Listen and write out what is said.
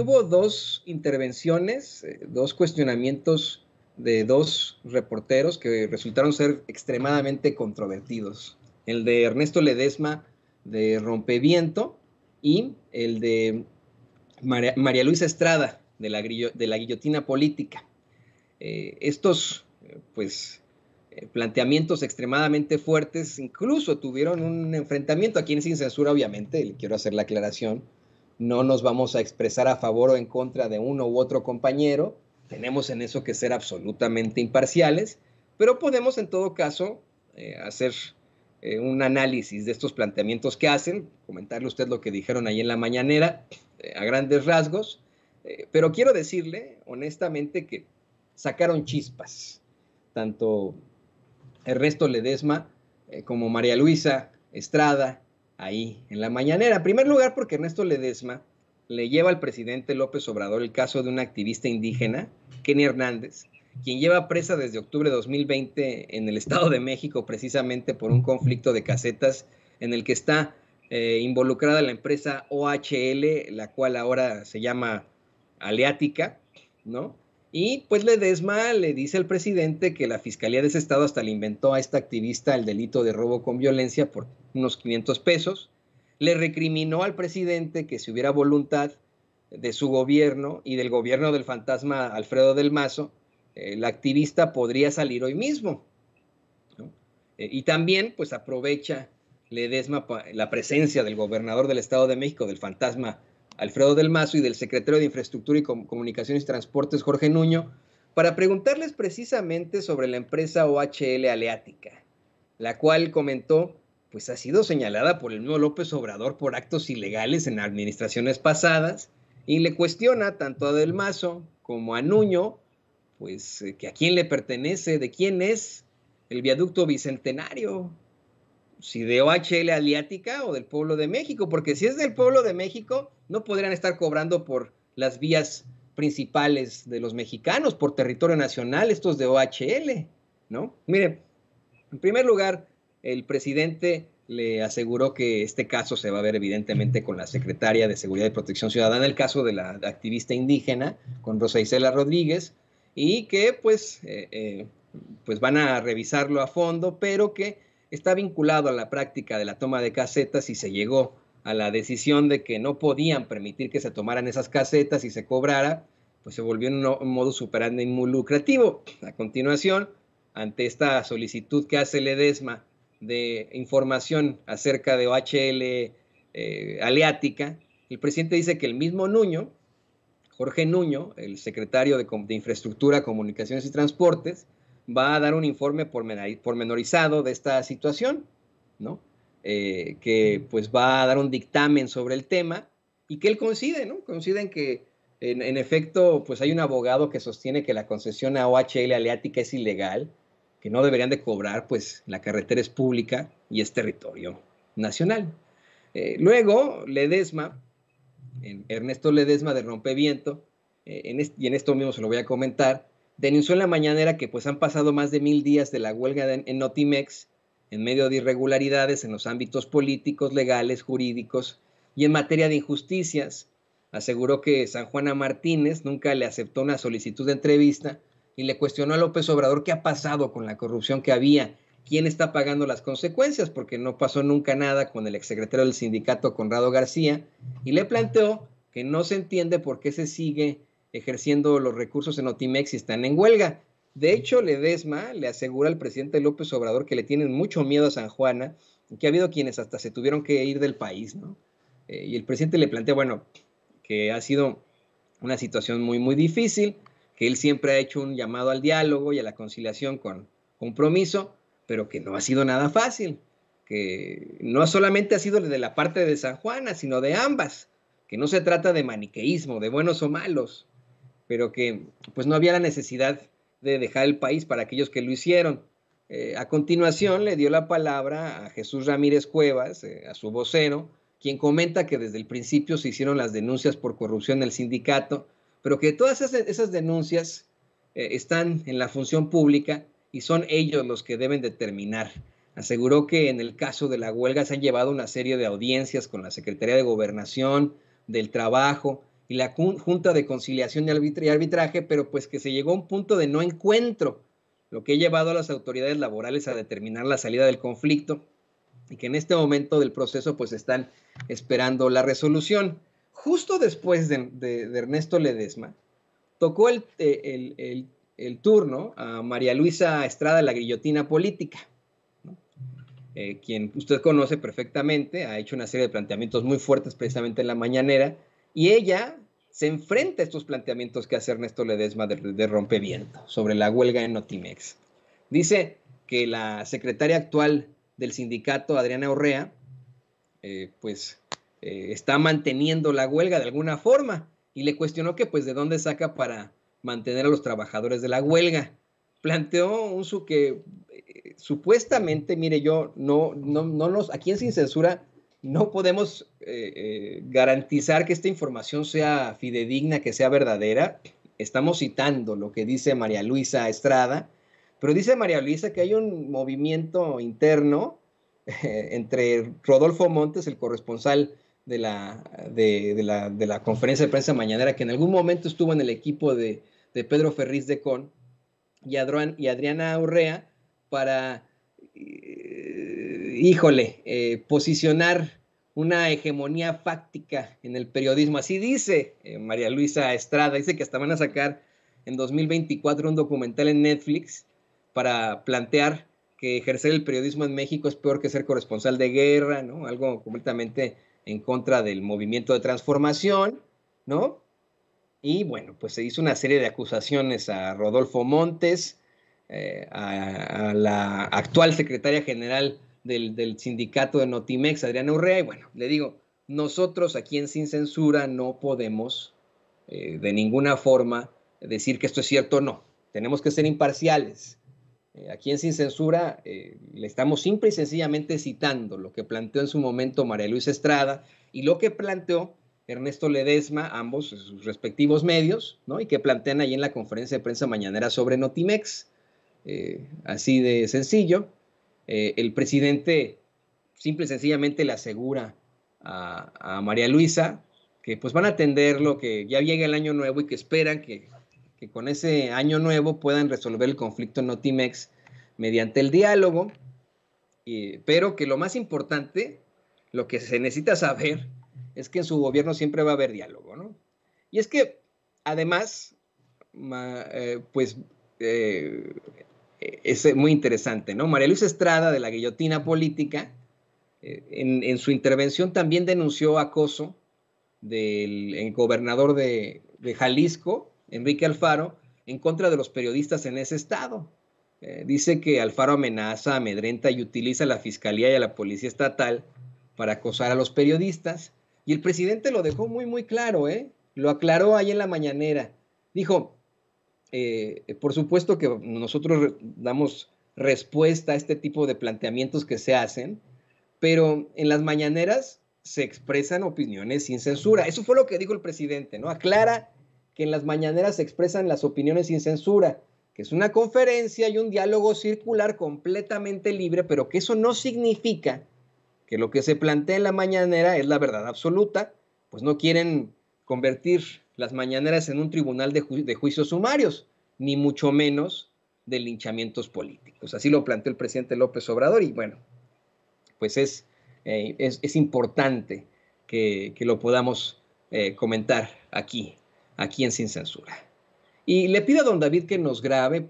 hubo dos intervenciones, eh, dos cuestionamientos de dos reporteros que resultaron ser extremadamente controvertidos. El de Ernesto Ledesma de Rompeviento y el de María, Luisa Estrada de la, guillotina política. Eh, estos, eh, pues, planteamientos extremadamente fuertes, incluso tuvieron un enfrentamiento, aquí en Sin Censura, obviamente, le quiero hacer la aclaración, no nos vamos a expresar a favor o en contra de uno u otro compañero, tenemos en eso que ser absolutamente imparciales, pero podemos en todo caso eh, hacer eh, un análisis de estos planteamientos que hacen, comentarle usted lo que dijeron ahí en la mañanera, eh, a grandes rasgos, pero quiero decirle honestamente que sacaron chispas, tanto el resto Ledesma como María Luisa Estrada, ahí, en la mañanera. En primer lugar, porque Ernesto Ledesma le lleva al presidente López Obrador el caso de una activista indígena, Kenny Hernández, quien lleva presa desde octubre de 2020 en el Estado de México precisamente por un conflicto de casetas en el que está eh, involucrada la empresa OHL, la cual ahora se llama Aleática, ¿no? Y pues Ledesma le dice al presidente que la Fiscalía de ese estado hasta le inventó a esta activista el delito de robo con violencia por unos 500 pesos. Le recriminó al presidente que si hubiera voluntad de su gobierno y del gobierno del fantasma Alfredo del Mazo, eh, la activista podría salir hoy mismo. Eh, y también pues aprovecha Ledesma la presencia del gobernador del Estado de México, del fantasma Alfredo del Mazo y del secretario de Infraestructura y Comunicaciones y Transportes, Jorge Nuño, para preguntarles precisamente sobre la empresa OHL Aleática, la cual comentó, pues ha sido señalada por el mismo López Obrador por actos ilegales en administraciones pasadas, y le cuestiona tanto a Del Mazo como a Nuño, pues eh, que a quién le pertenece, de quién es el viaducto bicentenario, si de OHL Aliática o del pueblo de México, porque si es del pueblo de México, no podrían estar cobrando por las vías principales de los mexicanos, por territorio nacional, estos de OHL, ¿no? Mire, en primer lugar, el presidente le aseguró que este caso se va a ver evidentemente con la secretaria de Seguridad y Protección Ciudadana, el caso de la activista indígena, con Rosa Isela Rodríguez, y que pues, eh, eh, pues van a revisarlo a fondo, pero que está vinculado a la práctica de la toma de casetas y se llegó a la decisión de que no podían permitir que se tomaran esas casetas y se cobrara, pues se volvió en un modo superando muy lucrativo. A continuación, ante esta solicitud que hace Ledesma de información acerca de OHL eh, aleática, el presidente dice que el mismo Nuño, Jorge Nuño, el secretario de, de Infraestructura, Comunicaciones y Transportes, va a dar un informe pormenorizado de esta situación, ¿no? Eh, que pues va a dar un dictamen sobre el tema y que él coincide, ¿no? Coinciden que en, efecto pues hay un abogado que sostiene que la concesión a OHL Aleática es ilegal, que no deberían de cobrar, pues la carretera es pública y es territorio nacional. Eh, luego, Ledesma, Ernesto Ledesma de Rompeviento, eh, y en esto mismo se lo voy a comentar, denunció en la mañanera que pues han pasado más de mil días de la huelga en Notimex en medio de irregularidades en los ámbitos políticos, legales, jurídicos y en materia de injusticias. Aseguró que San Juana Martínez nunca le aceptó una solicitud de entrevista y le cuestionó a López Obrador qué ha pasado con la corrupción que había, quién está pagando las consecuencias, porque no pasó nunca nada con el exsecretario del sindicato Conrado García, y le planteó que no se entiende por qué se sigue ejerciendo los recursos en Otimex y están en huelga. De hecho, Ledesma le asegura al presidente López Obrador que le tienen mucho miedo a San Juana, que ha habido quienes hasta se tuvieron que ir del país, ¿no? Eh, y el presidente le plantea, bueno, que ha sido una situación muy, muy difícil, que él siempre ha hecho un llamado al diálogo y a la conciliación con compromiso, pero que no ha sido nada fácil, que no solamente ha sido de la parte de San Juana, sino de ambas, que no se trata de maniqueísmo, de buenos o malos, pero que pues no había la necesidad de dejar el país para aquellos que lo hicieron. Eh, a continuación le dio la palabra a Jesús Ramírez Cuevas, eh, a su vocero, quien comenta que desde el principio se hicieron las denuncias por corrupción del sindicato, pero que todas esas, denuncias eh, están en la función pública y son ellos los que deben determinar. Aseguró que en el caso de la huelga se han llevado una serie de audiencias con la Secretaría de Gobernación, del Trabajo, y la Junta de Conciliación y Arbitraje, pero pues que se llegó a un punto de no encuentro, lo que ha llevado a las autoridades laborales a determinar la salida del conflicto y que en este momento del proceso pues están esperando la resolución. Justo después de, Ernesto Ledesma, tocó eh, el, el, turno a María Luisa Estrada, la guillotina política. Eh, quien usted conoce perfectamente, ha hecho una serie de planteamientos muy fuertes precisamente en la mañanera, y ella se enfrenta a estos planteamientos que hace Ernesto Ledesma de, Rompeviento sobre la huelga en Notimex. Dice que la secretaria actual del sindicato, Adriana Orrea, eh, pues eh, está manteniendo la huelga de alguna forma y le cuestionó que pues de dónde saca para mantener a los trabajadores de la huelga. Planteó un su que eh, supuestamente, mire, yo no, no, no los, aquí en Sin Censura no podemos eh, eh, garantizar que esta información sea fidedigna, que sea verdadera. Estamos citando lo que dice María Luisa Estrada, pero dice María Luisa que hay un movimiento interno eh, entre Rodolfo Montes, el corresponsal de la, de, la, de la, conferencia de prensa mañanera, que en algún momento estuvo en el equipo de, Pedro Ferriz de Con, y, Adriana Urrea para híjole, eh, posicionar una hegemonía fáctica en el periodismo. Así dice eh, María Luisa Estrada, dice que hasta van a sacar en 2024 un documental en Netflix para plantear que ejercer el periodismo en México es peor que ser corresponsal de guerra, ¿no? Algo completamente en contra del movimiento de transformación, ¿no? Y bueno, pues se hizo una serie de acusaciones a Rodolfo Montes, eh, a la actual secretaria general del, sindicato de Notimex, Adriana Urrea, y bueno, le digo, nosotros aquí en Sin Censura no podemos eh, de ninguna forma decir que esto es cierto o no. Tenemos que ser imparciales. Eh, aquí en Sin Censura eh, le estamos simple y sencillamente citando lo que planteó en su momento María Luis Estrada y lo que planteó Ernesto Ledesma, ambos sus respectivos medios, ¿no? y que plantean ahí en la conferencia de prensa mañanera sobre Notimex. así de sencillo. Eh, el presidente simple y sencillamente le asegura a, María Luisa que pues van a atender lo que ya llega el año nuevo y que esperan que, con ese año nuevo puedan resolver el conflicto en Notimex mediante el diálogo, pero que lo más importante, lo que se necesita saber, es que en su gobierno siempre va a haber diálogo, ¿no? Y es que, además, eh, pues eh, es muy interesante, ¿no? María Luisa Estrada, de la Guillotina Política, eh, en, su intervención también denunció acoso del gobernador de, Jalisco, Enrique Alfaro, en contra de los periodistas en ese estado. Eh, dice que Alfaro amenaza, amedrenta y utiliza a la fiscalía y a la policía estatal para acosar a los periodistas. Y el presidente lo dejó muy, muy claro, ¿eh? Lo aclaró ahí en la mañanera. Dijo, eh, eh, por supuesto que nosotros damos respuesta a este tipo de planteamientos que se hacen, pero en las mañaneras se expresan opiniones sin censura. Eso fue lo que dijo el presidente, ¿no? Aclara que en las mañaneras se expresan las opiniones sin censura, que es una conferencia y un diálogo circular completamente libre, pero que eso no significa que lo que se plantea en la mañanera es la verdad absoluta, pues no quieren convertir las mañaneras en un tribunal de, juicios sumarios, ni mucho menos de linchamientos políticos. Así lo planteó el presidente López Obrador y bueno, pues es, eh, es, importante que, lo podamos eh, comentar aquí, aquí en Sin Censura. Y le pido a don David que nos grabe.